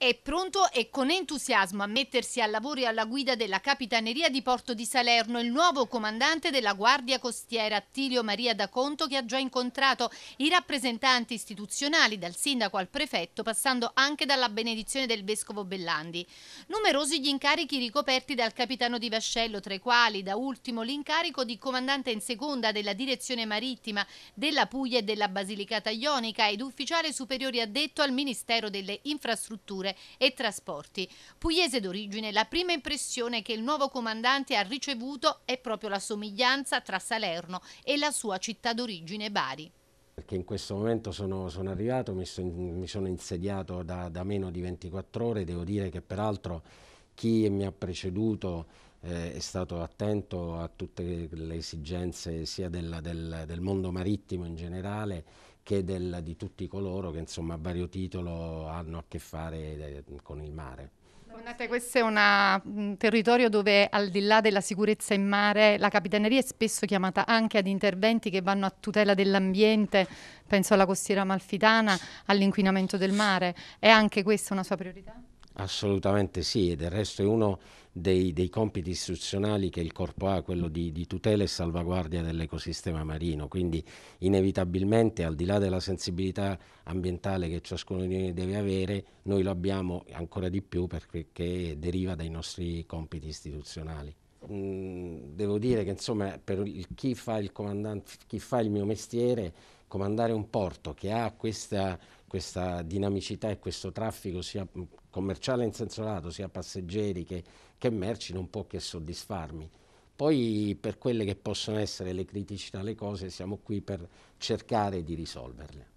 È pronto e con entusiasmo a mettersi al lavoro e alla guida della Capitaneria di Porto di Salerno il nuovo comandante della Guardia Costiera Attilio Maria da Conto che ha già incontrato i rappresentanti istituzionali dal sindaco al prefetto passando anche dalla benedizione del vescovo Bellandi. Numerosi gli incarichi ricoperti dal capitano di Vascello tra i quali da ultimo l'incarico di comandante in seconda della direzione marittima della Puglia e della Basilicata Ionica ed ufficiale superiore addetto al Ministero delle Infrastrutture infrastrutture e trasporti. Pugliese d'origine, la prima impressione che il nuovo comandante ha ricevuto è proprio la somiglianza tra Salerno e la sua città d'origine Bari perché in questo momento sono, sono arrivato, mi, son, mi, sono insediato da, da, meno di 24 ore, devo dire che peraltro chi mi ha preceduto eh, è stato attento a tutte le esigenze sia della, del, del, mondo marittimo in generale che del, di tutti coloro che insomma a vario titolo hanno a che fare de, eh, con il mare. Guardate, questo è una, un territorio dove al di là della sicurezza in mare la capitaneria è spesso chiamata anche ad interventi che vanno a tutela dell'ambiente, penso alla costiera malfitana, all'inquinamento del mare, è anche questa una sua priorità? Assolutamente sì, e del resto è uno dei, dei compiti istituzionali che il corpo ha, quello di, di tutela e salvaguardia dell'ecosistema marino, quindi inevitabilmente al di là della sensibilità ambientale che ciascuno di noi deve avere, noi lo abbiamo ancora di più perché deriva dai nostri compiti istituzionali mm, devo dire che insomma per chi fa, chi fa il mio mestiere comandare un porto che ha questa, questa dinamicità e questo traffico sia commerciale in senso lato, sia passeggeri che, che merci, non può che soddisfarmi. Poi per quelle che possono essere le criticità, le cose, siamo qui per cercare di risolverle.